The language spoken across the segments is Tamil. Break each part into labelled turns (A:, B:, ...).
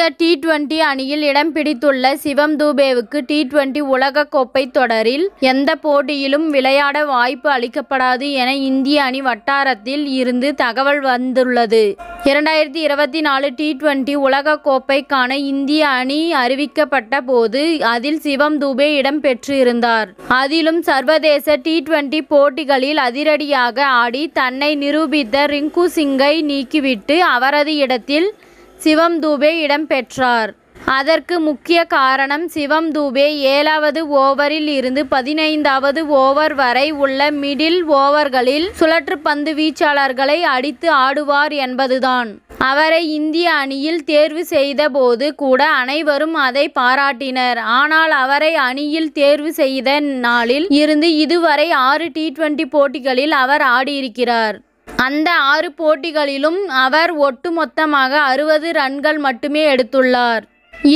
A: இந்திய டி டுவெண்டி அணியில் இடம் பிடித்துள்ள சிவம் தூபேவுக்கு டி டுவெண்டி உலகக்கோப்பை தொடரில் எந்த போட்டியிலும் விளையாட வாய்ப்பு அளிக்கப்படாது என இந்திய அணி வட்டாரத்தில் இருந்து தகவல் வந்துள்ளது இரண்டாயிரத்தி இருபத்தி நாலு டி டுவெண்டி உலகக்கோப்பைக்கான இந்திய அணி அறிவிக்கப்பட்ட போது அதில் சிவம் தூபே இடம் பெற்றிருந்தார் அதிலும் சர்வதேச டி டுவெண்டி போட்டிகளில் அதிரடியாக ஆடி தன்னை நிரூபித்த ரிங்கு சிங்கை நீக்கிவிட்டு அவரது இடத்தில் சிவம் தூபே இடம்பெற்றார் அதற்கு முக்கிய காரணம் சிவம் தூபே ஏழாவது ஓவரில் இருந்து பதினைந்தாவது ஓவர் வரை உள்ள மிடில் ஓவர்களில் சுழற்று பந்து வீச்சாளர்களை அடித்து ஆடுவார் என்பதுதான் அவரை இந்திய அணியில் தேர்வு செய்த போது கூட அனைவரும் அதை பாராட்டினர் ஆனால் அவரை அணியில் தேர்வு செய்த நாளில் இருந்து இதுவரை ஆறு டி டுவெண்டி போட்டிகளில் அவர் ஆடியிருக்கிறார் அந்த ஆறு போட்டிகளிலும் அவர் ஒட்டுமொத்தமாக அறுபது ரன்கள் மட்டுமே எடுத்துள்ளார்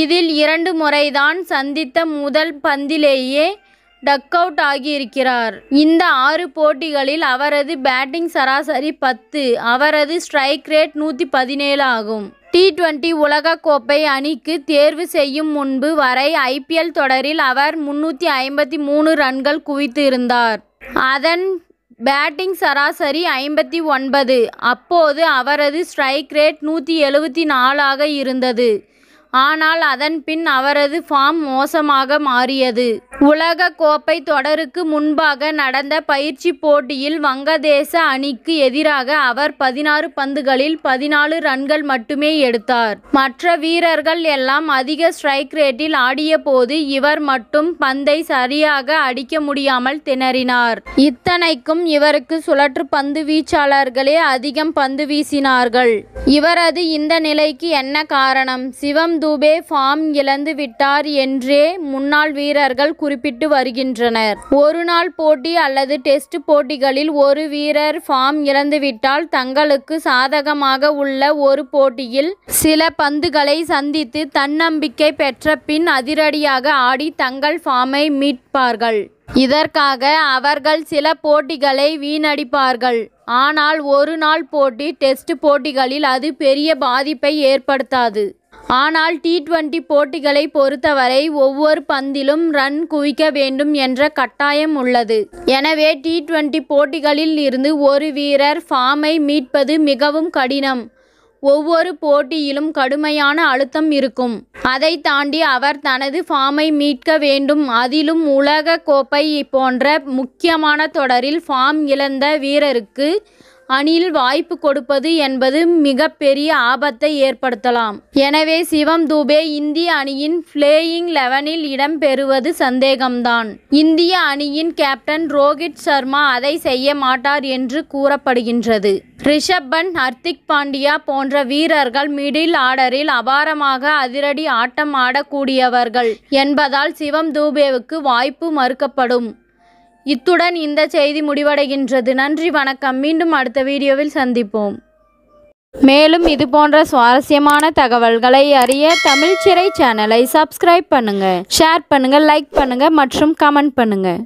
A: இதில் இரண்டு முறைதான் சந்தித்த முதல் பந்திலேயே டக் அவுட் ஆகியிருக்கிறார் இந்த ஆறு போட்டிகளில் அவரது பேட்டிங் சராசரி பத்து அவரது ஸ்ட்ரைக் ரேட் நூற்றி பதினேழு ஆகும் டி டுவெண்டி உலகக்கோப்பை அணிக்கு தேர்வு செய்யும் முன்பு வரை ஐபிஎல் தொடரில் அவர் முன்னூற்றி ஐம்பத்தி மூணு ரன்கள் குவித்து இருந்தார் அதன் பேட்டிங் சராசரி ஐம்பத்தி ஒன்பது அப்போது அவரது ஸ்ட்ரைக் ரேட் நூற்றி எழுவத்தி நாலாக இருந்தது ஆனால் அதன் பின் அவரது ஃபார்ம் மோசமாக மாறியது உலக கோப்பை தொடருக்கு முன்பாக நடந்த பயிற்சி போட்டியில் வங்கதேச அணிக்கு எதிராக அவர் பதினாறு பந்துகளில் பதினாலு ரன்கள் மட்டுமே எடுத்தார் மற்ற வீரர்கள் எல்லாம் அதிக ஸ்ட்ரைக் ரேட்டில் ஆடிய போது இவர் மட்டும் பந்தை சரியாக அடிக்க முடியாமல் திணறினார் இத்தனைக்கும் இவருக்கு சுழற்று பந்து வீச்சாளர்களே அதிகம் பந்து வீசினார்கள் இவரது இந்த நிலைக்கு என்ன காரணம் சிவம் தூபே ஃபார்ம் இழந்து விட்டார் என்றே முன்னாள் வீரர்கள் குறி குறிப்பிட்டு வருகின்றனர் ஒரு நாள் போட்டி அல்லது டெஸ்ட் போட்டிகளில் ஒரு வீரர் ஃபார்ம் இழந்துவிட்டால் தங்களுக்கு சாதகமாக உள்ள ஒரு போட்டியில் சில பந்துகளை சந்தித்து தன்னம்பிக்கை பெற்ற பின் அதிரடியாக ஆடி தங்கள் ஃபார்மை மீட்பார்கள் இதற்காக அவர்கள் சில போட்டிகளை வீணடிப்பார்கள் ஆனால் ஒரு நாள் போட்டி டெஸ்ட் போட்டிகளில் அது பெரிய பாதிப்பை ஏற்படுத்தாது ஆனால் டி டுவெண்டி போட்டிகளை பொறுத்தவரை ஒவ்வொரு பந்திலும் ரன் குவிக்க வேண்டும் என்ற கட்டாயம் உள்ளது எனவே டி டுவெண்டி போட்டிகளில் இருந்து ஒரு வீரர் ஃபாமை மீட்பது மிகவும் கடினம் ஒவ்வொரு போட்டியிலும் கடுமையான அழுத்தம் இருக்கும் அதை தாண்டி அவர் தனது ஃபார்மை மீட்க வேண்டும் அதிலும் உலக கோப்பை போன்ற முக்கியமான தொடரில் ஃபார்ம் இழந்த வீரருக்கு அணில் வாய்ப்பு கொடுப்பது என்பது மிகப்பெரிய ஆபத்தை ஏற்படுத்தலாம் எனவே சிவம் தூபே இந்திய அணியின் பிளேயிங் லெவனில் இடம்பெறுவது சந்தேகம்தான் இந்திய அணியின் கேப்டன் ரோஹித் சர்மா அதை செய்ய மாட்டார் என்று கூறப்படுகின்றது ரிஷப் பன் ஹர்திக் பாண்டியா போன்ற வீரர்கள் மிடில் ஆர்டரில் அபாரமாக அதிரடி ஆட்டம் ஆடக்கூடியவர்கள் என்பதால் சிவம் தூபேவுக்கு வாய்ப்பு மறுக்கப்படும் இத்துடன் இந்த செய்தி முடிவடைகின்றது நன்றி வணக்கம் மீண்டும் அடுத்த வீடியோவில் சந்திப்போம் மேலும் இது போன்ற சுவாரஸ்யமான தகவல்களை அறிய தமிழ் சிறை சேனலை சப்ஸ்கிரைப் பண்ணுங்கள் ஷேர் பண்ணுங்கள் லைக் பண்ணுங்கள் மற்றும் கமெண்ட் பண்ணுங்கள்